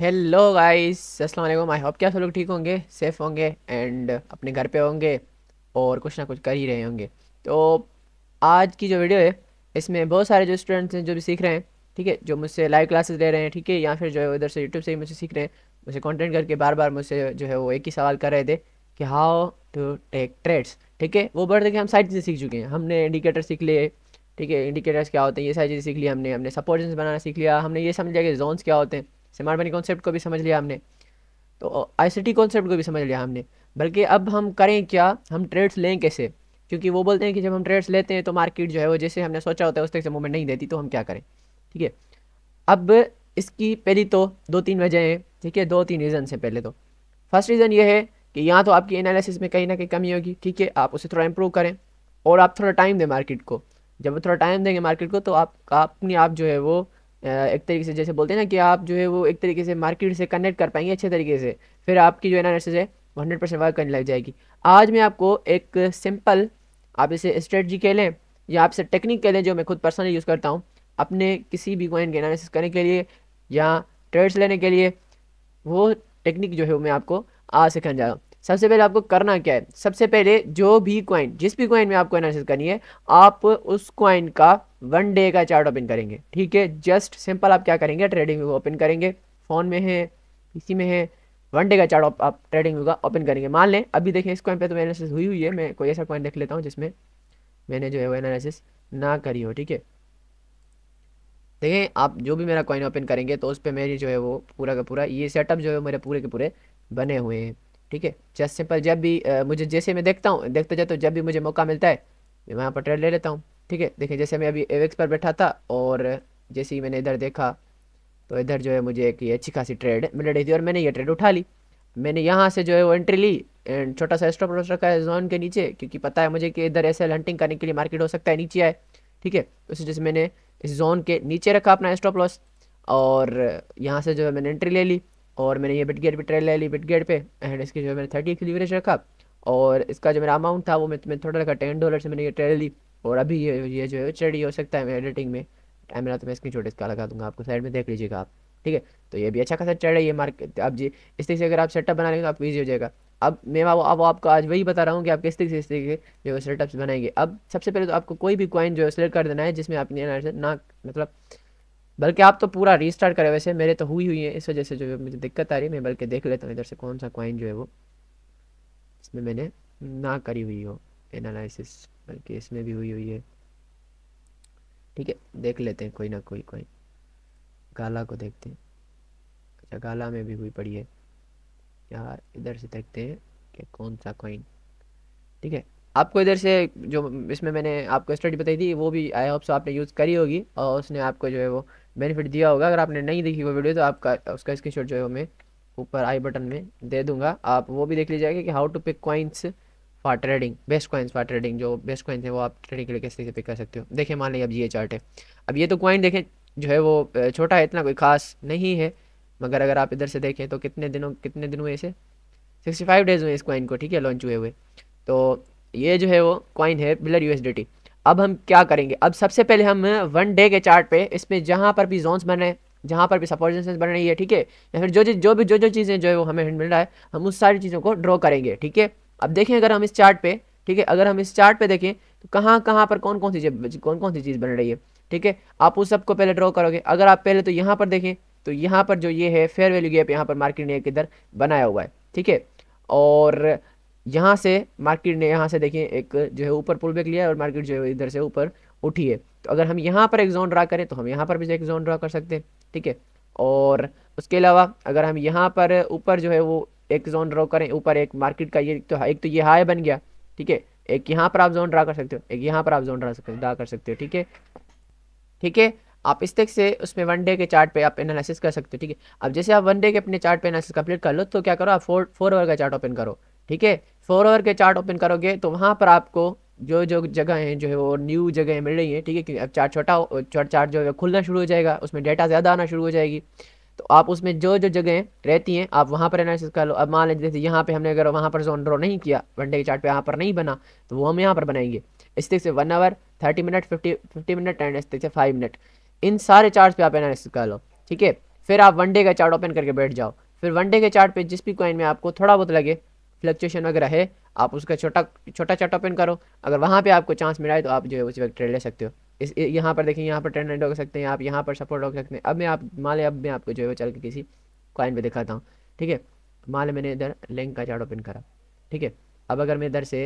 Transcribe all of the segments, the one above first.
hello guys अस्सलाम वालेकुम I hope क्या सब लोग ठीक होंगे सेफ होंगे एंड अपने घर पे होंगे और कुछ ना कुछ कर ही रहे होंगे तो आज की जो वीडियो है इसमें बहुत सारे जो स्टूडेंट्स हैं जो भी सीख रहे हैं ठीक है जो मुझसे लाइव क्लासेस ले रहे हैं ठीक है या फिर जो है उधर से यूट्यूब से ही मुझसे सीख रहे हैं मुझे कॉन्टेंट करके बार बार मुझसे जो है वो एक ही सवाल कर रहे थे कि हाउ टू टेक ट्रेड्स ठीक है वो बढ़ के हम सारी चीज़ें सीख चुके हैं हमने इंडिकेटर सीख लिए ठीक है इंडिकेटर्स क्या होते हैं ये सारी चीज़ें सीख ली हमने हमने सपोर्टेंस बनाना सीख लिया हमने ये समझ लिया कि जोन्स क्या होते हैं स्मार्ट मनी कॉन्सेप्ट को भी समझ लिया हमने तो आईसीटी कॉन्सेप्ट को भी समझ लिया हमने बल्कि अब हम करें क्या हम ट्रेड्स लें कैसे क्योंकि वो बोलते हैं कि जब हम ट्रेड्स लेते हैं तो मार्केट जो है वो जैसे हमने सोचा होता है उस तरह से मूवमेंट नहीं देती तो हम क्या करें ठीक है अब इसकी पहली तो दो तीन वजह हैं ठीक है दो तीन रीज़न हैं पहले तो फर्स्ट रीज़न ये है कि यहाँ तो आपकी एनालिसिस में कहीं ना कहीं कमी होगी ठीक है आप उसे थोड़ा इम्प्रूव करें और आप थोड़ा टाइम दें मार्केट को जब थोड़ा टाइम देंगे मार्केट को तो आप अपने आप जो है वो एक तरीके से जैसे बोलते हैं ना कि आप जो है वो एक तरीके से मार्केट से कनेक्ट कर पाएंगे अच्छे तरीके से फिर आपकी जो है ना नर्सेज है वो हंड्रेड परसेंट वर्क करने लग जाएगी आज मैं आपको एक सिंपल आप इसे स्ट्रेटजी कह लें या आपसे टेक्निक कह लें जो मैं खुद पर्सनली यूज़ करता हूँ अपने किसी भी कॉइन के एनालिसिस करने के लिए या ट्रेड्स लेने के लिए वो टेक्निक जो है वो मैं आपको आज सिखाने जा रहा हूँ सबसे पहले आपको करना क्या है सबसे पहले जो भी कॉइन जिस भी कॉइन में आपको एनालिसिस करनी है आप उस कॉइन का वन डे का चार्ट ओपन करेंगे ठीक है जस्ट सिंपल आप क्या करेंगे ट्रेडिंग व्यू ओपन करेंगे फ़ोन में है पीसी में है वन डे का चार्ट आप ट्रेडिंग व्यू का ओपन करेंगे मान लें अभी देखें इस कॉइन पे तो एनालिसिस हुई हुई है मैं कोई ऐसा कॉइन देख लेता हूँ जिसमें मैंने जो है वो एनालिसिस ना करी हो ठीक है देखें आप जो भी मेरा कॉइन ओपन करेंगे तो उस पर मेरी जो है वो पूरा का पूरा ये सेटअप जो है मेरे पूरे के पूरे बने हुए हैं ठीक है जस्ट सिंपल जब भी आ, मुझे जैसे मैं देखता हूँ देखते जाता हूँ जब भी मुझे मौका मिलता है मैं वहाँ पर ट्रेड ले लेता हूँ ठीक है देखिए जैसे मैं अभी एवेक्स पर बैठा था और जैसे ही मैंने इधर देखा तो इधर जो है मुझे एक अच्छी खासी ट्रेड मिल रही थी और मैंने ये ट्रेड उठा ली मैंने यहाँ से जो है वो एंट्री ली एंड छोटा सा स्टॉप लॉस रखा है जोन के नीचे क्योंकि पता है मुझे कि इधर ऐसे हंटिंग करने के लिए मार्केट हो सकता है नीचे आए ठीक है उस वजह से मैंने इस जोन के नीचे रखा अपना स्टॉप लॉस और यहाँ से जो है मैंने एंट्री ले ली और मैंने ये बिट गेट पर ट्रेड ले ली बिट गेट पे एंड इसकी जो है मैंने थर्टी एक्स लीवरेज रखा और इसका जो मेरा अमाउंट था वो मैं थोड़ा रखा टेन डॉलर से मैंने ये ट्रेड ली और अभी ये ये जो है चढ़ी हो सकता है एडिटिंग में कैमरा तो मैं स्क्रीन छोटे इसका लगा दूंगा आपको साइड में देख लीजिएगा आप ठीक है तो ये भी अच्छा खासा चढ़ रही है मार्केट तो अब जी इस तरीके से अगर आप सेटअप बना लेंगे तो आपको ईजी हो जाएगा अब मैं अब आप, आपको आज वही बता रहा हूँ कि आप किस तरीके से इस तरीके से जो सेटअप्स बनाएंगे अब सबसे पहले तो आपको कोई भी कॉइन जो है सेलेक्ट कर देना है जिसमें आपने ना मतलब बल्कि आप तो पूरा रीस्टार्ट करें वैसे मेरे तो हुई हुई है इस वजह से जो मुझे दिक्कत आ रही है मैं बल्कि देख लेता हूँ इधर से कौन सा कॉइन जो है वो इसमें मैंने ना करी हुई हो एनालिसिस बल्कि इसमें भी हुई हुई है ठीक है देख लेते हैं कोई ना कोई कोई गाला को देखते हैं अच्छा गाला में भी हुई पड़ी है यहाँ इधर से देखते हैं कि कौन सा कॉइन ठीक है आपको इधर से जो इसमें मैंने आपको स्टडी बताई थी वो भी आई होप सो आपने यूज़ करी होगी और उसने आपको जो है वो बेनिफिट दिया होगा अगर आपने नहीं देखी वो वीडियो तो आपका उसका स्क्रीन जो है मैं ऊपर आई बटन में दे दूंगा आप वो भी देख लीजिएगा कि how to pick coins for trading best coins for trading जो बेस्ट कॉइन्स हैं वो आप ट्रेडिंग के लिए किस तरीके से पिक कर सकते हो देखिए मान लीजिए अब ये चार्ट है अब ये तो कॉइन देखें जो है वो छोटा है इतना कोई खास नहीं है मगर अगर आप इधर से देखें तो कितने दिनों कितने दिन हुए इसे सिक्सटी फाइव डेज हुए इस कॉइन को ठीक है लॉन्च हुए हुए तो ये जो है वो कॉइन है बिलर यूएसडीटी अब हम क्या करेंगे अब सबसे पहले हम वन डे के चार्ट पे इसमें जहाँ पर भी जोन्स बने जहाँ पर भी सपोर्ट जोन्स बन रही है ठीक है या फिर जो जो भी जो जो चीज़ें जो है वो हमें मिल रहा है हम उस सारी चीज़ों को ड्रॉ करेंगे ठीक है अब देखें अगर हम इस चार्ट पे ठीक है अगर हम इस चार्ट पे देखें तो कहाँ कहाँ पर कौन कौन सी कौन कौन सी चीज़ बन रही है ठीक है आप उस सबको पहले ड्रॉ करोगे अगर आप पहले तो यहाँ पर देखें तो यहाँ पर जो ये है फेयर वैल्यू गैप यहाँ पर मार्केट ने किधर बनाया हुआ है ठीक है और यहाँ से मार्केट ने यहाँ से देखिए एक जो है ऊपर पुल बैक लिया और मार्केट जो है इधर से ऊपर उठी है तो अगर हम यहाँ पर एक जोन ड्रा करें तो हम यहाँ पर भी एक जोन ड्रा कर सकते हैं ठीक है और उसके अलावा अगर हम यहाँ पर ऊपर जो है वो एक जोन ड्रॉ करें ऊपर एक मार्केट का ये तो एक तो ये हाई बन गया ठीक है एक यहाँ पर आप जोन ड्रा कर सकते हो एक यहाँ पर आप जोन ड्रा ड्रा कर सकते हो ठीक है ठीक है आप इस तक से उसमें वन डे के चार्ट पे आप एनालिसिस कर सकते हो ठीक है अब जैसे आप वन डे के अपने चार्ट पे एनालिसिस कंप्लीट कर लो तो क्या करो आप फोर फोर ओवर का चार्ट ओपन करो ठीक है फोर ओवर के चार्ट ओपन करोगे तो वहाँ पर आपको जो जो जगह हैं जो है वो न्यू जगह मिल रही है ठीक है क्योंकि अब चार्ट छोटा चार्ट जो है खुलना शुरू हो जाएगा उसमें डेटा ज़्यादा आना शुरू हो जाएगी तो आप उसमें जो जो जगह रहती हैं आप वहाँ पर एनालिसिस कर लो अब मान लीजिए जैसे यहाँ पर हमने अगर वहाँ पर जोन ड्रॉ नहीं किया वनडे के चार्ट पे यहाँ पर नहीं बना तो वो हम यहाँ पर बनाएंगे इस तरीके से one hour thirty minute fifty fifty minute and इस तरीके से फाइव मिनट इन सारे चार्ट पे आप एनालिसिस कर लो ठीक है फिर आप वनडे का चार्ट ओपन करके बैठ जाओ फिर वनडे के चार्ट पे जिस भी कॉइन में आपको थोड़ा बहुत लगे फ्लक्चुएशन वगैरह है आप उसका छोटा छोटा चार्ट ओपन करो अगर वहाँ पे आपको चांस मिला है तो आप जो है उस वक्त ट्रेड ले सकते हो इस यहाँ पर देखिए यहाँ पर ट्रेंड रोक सकते हैं आप यहाँ पर सपोर्ट रोक सकते हैं अब मैं आप मान लें अब मैं आपको जो है चल के किसी कॉइन पर दिखाता हूँ ठीक है मान लें मैंने इधर लिंक का चार्ट ओपन करा ठीक है अब अगर मैं इधर से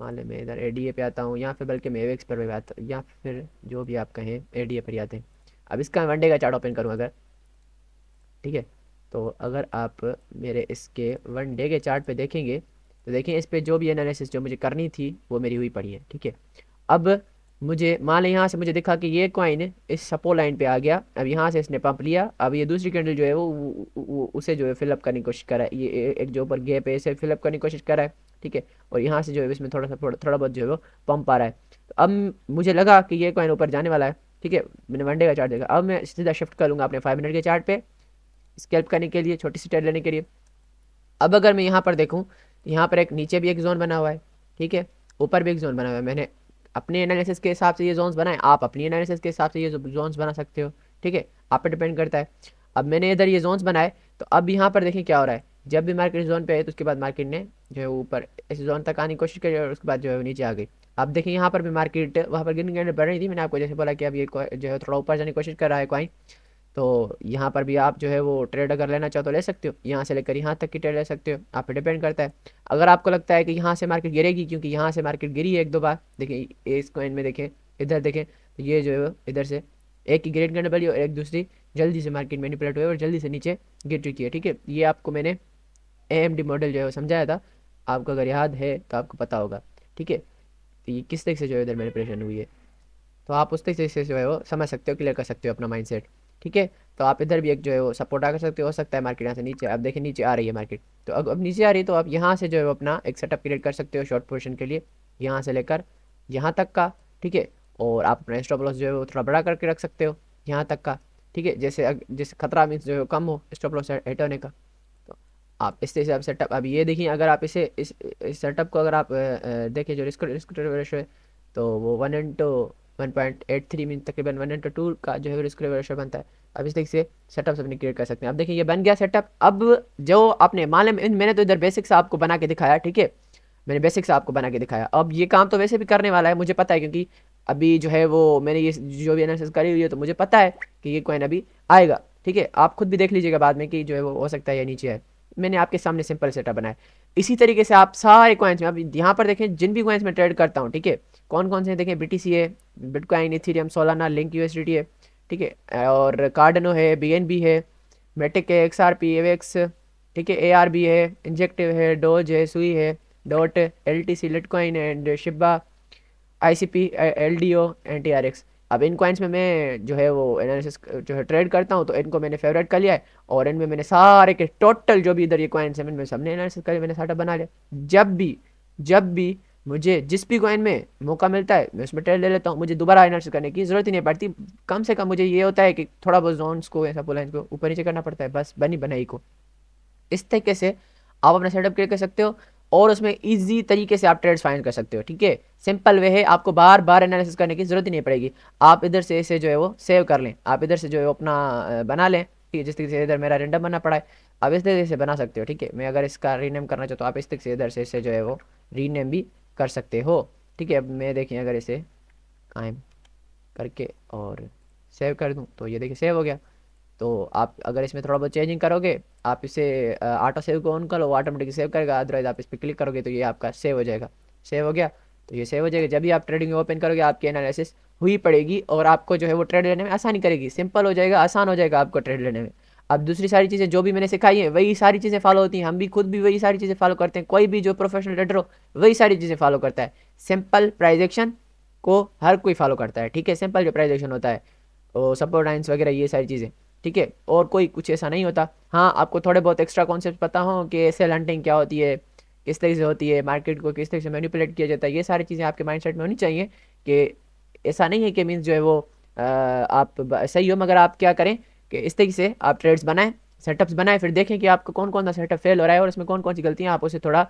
मान लें मैं इधर ए पे आता हूँ या फिर बल्कि मैं एवेक्स पर भी आता हूँ या फिर जो भी आप कहें ए पर ही आते हैं अब इसका वनडे का चार्ट ओपन करूँ अगर ठीक है तो अगर आप मेरे इसके वन डे के चार्ट पे देखेंगे तो देखें इस पर जो भी एनालिसिस जो मुझे करनी थी वो मेरी हुई पड़ी है ठीक है अब मुझे मान लें यहाँ से मुझे दिखा कि ये कॉइन इस सपो लाइन पे आ गया अब यहाँ से इसने पंप लिया अब ये दूसरी कैंडल जो है वो, वो, वो उसे जो है फिलअप करने की कोशिश करा है ये एक जो ऊपर गैप है इसे फिलअप करने की कोशिश कर रहा है ठीक है और यहाँ से जो है इसमें थोड़ा सा थोड़ा थोड़ा बहुत जो है वो पंप आ रहा है तो अब मुझे लगा कि ये कॉइन ऊपर जाने वाला है ठीक है मैंने वनडे का चार्ट देखा अब मैं सीधा शिफ्ट कर लूँगा अपने फाइव मिनट के चार्ट स्केल्प करने के लिए छोटी सी टेड लेने के लिए अब अगर मैं यहाँ पर देखूँ तो यहाँ पर एक नीचे भी एक जोन बना हुआ है ठीक है ऊपर भी एक जोन बना हुआ है मैंने अपने एनालिसिस के हिसाब से ये जोन्स बनाए आप अपनी एनालिसिस के हिसाब से ये जोन्स बना सकते हो ठीक है आप पर डिपेंड करता है अब मैंने इधर ये जोन्स बनाए तो अब यहाँ पर देखें क्या हो रहा है जब भी मार्केट जोन पे आए तो उसके बाद मार्केट ने जो है ऊपर इस जोन तक आने की कोशिश करी और उसके बाद जो है नीचे आ गई अब देखें यहाँ पर भी मार्केट वहाँ पर गिन गिन बढ़ रही थी मैंने आपको जैसे बोला कि अब ये जो है थोड़ा ऊपर जाने की कोशिश कर रहा है कॉइन तो यहाँ पर भी आप जो है वो ट्रेड अगर लेना चाहो तो ले सकते हो यहाँ से लेकर यहाँ तक की ट्रेड ले सकते हो आप पे डिपेंड करता है अगर आपको लगता है कि यहाँ से मार्केट गिरेगी क्योंकि यहाँ से मार्केट गिरी है एक दो बार देखिए इस कॉइन में देखें इधर देखें तो ये जो है इधर से एक की ग्रेड गंड बली और एक दूसरी जल्दी से मार्केट मैनिपुलेट हुई और जल्दी से नीचे गिर चुकी है ठीक है ये आपको मैंने ए मॉडल जो है वो समझाया था आपको अगर याद है तो आपको पता होगा ठीक है तो ये किस तरीके से जो है इधर मैनिपुलेशन हुई है तो आप उस तरीके से जो है वो समझ सकते हो क्लियर कर सकते हो अपना माइंड ठीक है तो आप इधर भी एक जो है वो सपोर्ट आ कर सकते हो सकता है मार्केट यहाँ से नीचे आप देखें नीचे आ रही है मार्केट तो अब अब नीचे आ रही है तो आप यहाँ से जो है वो अपना एक सेटअप क्रिएट कर सकते हो शॉर्ट पोजिशन के लिए यहाँ से लेकर यहाँ तक का ठीक है और आप अपना स्टॉप लॉस जो है वो थोड़ा बड़ा करके रख सकते हो यहाँ तक का ठीक है जैसे जैसे खतरा मीन्स जो है कम हो स्टॉप लॉस हेट होने का तो आप इस तरह से आप सेटअप अब ये देखिए अगर आप इसे इस, इस सेटअप को अगर आप देखें जो रिस्क रिस्क रेशो है तो वो one and two one point eight three mean तकरीबन वन हंड्रेड टू का जो है स्क्वायर रेशो बनता है अब इस तरीके से सेटअप अपने क्रिएट कर सकते हैं अब देखिए ये बन गया सेटअप अब जो आपने मान लें मैंने तो इधर बेसिक्स आपको बना के दिखाया ठीक है मैंने बेसिक्स आपको बना के दिखाया अब ये काम तो वैसे भी करने वाला है मुझे पता है क्योंकि अभी जो है वो मैंने ये जो भी एनालिसिस करी हुई है तो मुझे पता है कि ये कॉइन अभी आएगा ठीक है आप खुद भी देख लीजिएगा बाद में कि जो है वो हो सकता है या नीचे है मैंने आपके सामने सिंपल सेटअप बनाया इसी तरीके से आप सारे कॉइन्स में आप यहाँ पर देखें जिन भी कॉइन्स में ट्रेड करता हूँ ठीक है कौन कौन से देखें बी टी सी है Bitcoin Ethereum Solana link U है ठीक है और कार्डनो है बी एन बी है मेटिक है एक्स आर पी एवेक्स ठीक है ए आर बी है इंजेक्टिव है डोज है सुई है dot L T C Litecoin and Shiba I C P L D O N T R X अब इन कॉइन्स में मैं जो है वो एनालिसिस जो है ट्रेड करता हूँ तो इनको मैंने फेवरेट कर लिया है और इनमें मैंने सारे के टोटल जो भी इधर ये कॉइन्स हैं मैंने सबने एनालिसिस कर लिया मैंने साटा बना लिया जब भी जब भी मुझे जिस भी कॉइन में मौका मिलता है मैं उसमें ट्रेड ले लेता हूँ मुझे दोबारा एनालिसिस करने की ज़रूरत ही नहीं पड़ती कम से कम मुझे ये होता है कि थोड़ा बहुत जोन्स को ऐसा बोला इनको ऊपर नीचे करना पड़ता है बस बनी बनाई को इस तरीके से आप अपना सेटअप क्रिएट कर सकते हो और उसमें ईजी तरीके से आप ट्रेड्स फाइंड कर सकते हो ठीक है सिंपल वे है आपको बार बार एनालिसिस करने की ज़रूरत ही नहीं पड़ेगी आप इधर से इसे जो है वो सेव कर लें आप इधर से जो है अपना बना लें ठीक है जिस तरीके से इधर मेरा रेंडम बना पड़ा है आप इस तरीके से बना सकते हो ठीक है मैं अगर इसका रीनेम करना चाहता हूँ आप इस तरीके से इधर से इसे जो है वो रीनेम भी कर सकते हो ठीक है अब मैं देखें अगर इसे कायम करके और सेव कर दूँ तो ये देखिए सेव हो गया तो आप अगर इसमें थोड़ा बहुत चेंजिंग करोगे आप इसे ऑटो सेव को ऑन कर लो ऑटोमेटिक सेव करेगा अदरवाइज आप इस पर क्लिक करोगे तो ये आपका सेव हो जाएगा सेव हो गया तो ये सेव हो जाएगा जब भी आप ट्रेडिंग ओपन करोगे आपकी एनालिसिस हुई पड़ेगी और आपको जो है वो ट्रेड लेने में आसानी करेगी सिंपल हो जाएगा आसान हो जाएगा आपको ट्रेड लेने में अब दूसरी सारी चीज़ें जो भी मैंने सिखाई हैं वही सारी चीज़ें फॉलो होती हैं हम भी खुद भी वही सारी चीज़ें फॉलो करते हैं कोई भी जो प्रोफेशनल ट्रेडर हो वही सारी चीज़ें फॉलो करता है सिंपल प्राइजेक्शन को हर कोई फॉलो करता है ठीक है सिंपल जो प्राइजेक्शन होता है और सपोर्ट लाइन्स वगैरह ये सारी चीज़ें ठीक है और कोई कुछ ऐसा नहीं होता हाँ आपको थोड़े बहुत एक्स्ट्रा कॉन्सेप्ट पता हो कि सेल हंटिंग क्या होती है किस तरीके से होती है मार्केट को किस तरीके से मैनिपुलेट किया जाता है ये सारी चीज़ें आपके माइंड में होनी चाहिए कि ऐसा नहीं है कि मीन्स जो है वो आप सही हो मगर आप क्या करें कि इस तरीके से आप ट्रेड्स बनाएं सेटअप्स बनाएं फिर देखें कि आपको कौन कौन सा सेटअप फेल हो रहा है और उसमें कौन कौन सी गलतियाँ आप उसे थोड़ा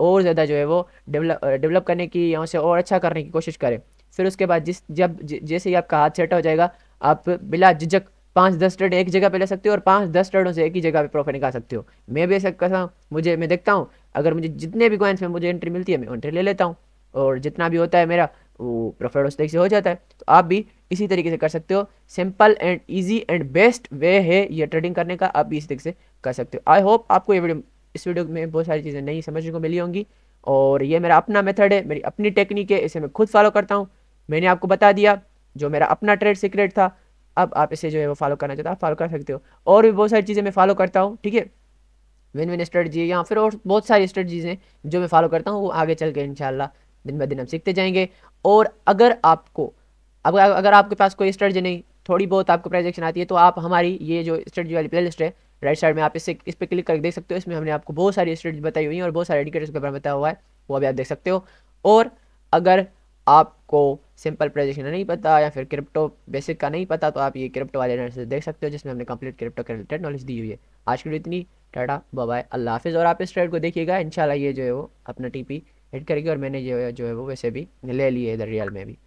और ज़्यादा जो है वो डेवलप डेवलप करने की या उसे और अच्छा करने की कोशिश करें फिर उसके बाद जिस जब जैसे ही आपका हाथ सेट हो जाएगा आप बिला झिझक पाँच दस ट्रेड एक जगह पे ले सकते हो और पाँच दस ट्रेडों से एक ही जगह पे प्रॉफिट निकाल सकते हो मैं भी ऐसा करता हूँ मुझे मैं देखता हूँ अगर मुझे जितने भी कॉइन्स में मुझे एंट्री मिलती है मैं एंट्री ले लेता हूँ और जितना भी होता है मेरा वो प्रॉफिट उस तरीके से हो जाता है तो आप भी इसी तरीके से कर सकते हो simple and easy and best way है ये ट्रेडिंग करने का आप भी इसी तरीके से कर सकते हो आई होप आपको ये वीडियो इस वीडियो में बहुत सारी चीज़ें नई समझने को मिली होंगी और ये मेरा अपना मेथड है मेरी अपनी टेक्निक है इसे मैं खुद फॉलो करता हूँ मैंने आपको बता दिया जो मेरा अपना ट्रेड सीक्रेट था अब आप इसे जो है वो फॉलो करना चाहते हो आप फॉलो कर सकते हो और भी बहुत सारी चीज़ें मैं फॉलो करता हूँ ठीक है विन विन स्ट्रेटजी या फिर और बहुत सारी स्ट्रेटजीज़ हैं जो मैं फॉलो करता हूँ वो आगे चल के इनशाला दिन ब दिन हम सीखते जाएंगे और अगर आपको अगर अगर आपके पास कोई स्ट्रेटजी नहीं थोड़ी बहुत आपको प्रोजेक्शन आती है तो आप हमारी ये जो स्ट्रेटजी वाली प्ले लिस्ट है राइट साइड में आप इसे इस पर क्लिक करके देख सकते हो इसमें हमने आपको बहुत सारी स्ट्रेटजी बताई हुई है और बहुत सारे इंडिकेटर्स के बारे में बताया हुआ है वो अभी आप देख सकते हो और अगर आपको सिंपल प्रोजेक्शन नहीं पता या फिर क्रिप्टो बेसिक का नहीं पता तो आप ये क्रिप्टो वाले नर्स देख सकते हो जिसमें हमने कंप्लीट क्रिप्टो के रिलेटेड नॉलेज दी हुई है आज के लिए इतनी टाटा बाय अल्लाह हाफिज़ और आप इस ट्रेड को देखिएगा इंशाल्लाह ये जो है वो अपना टीपी हिट करेगी और मैंने जो है वो वैसे भी ले लिए इधर रियल में भी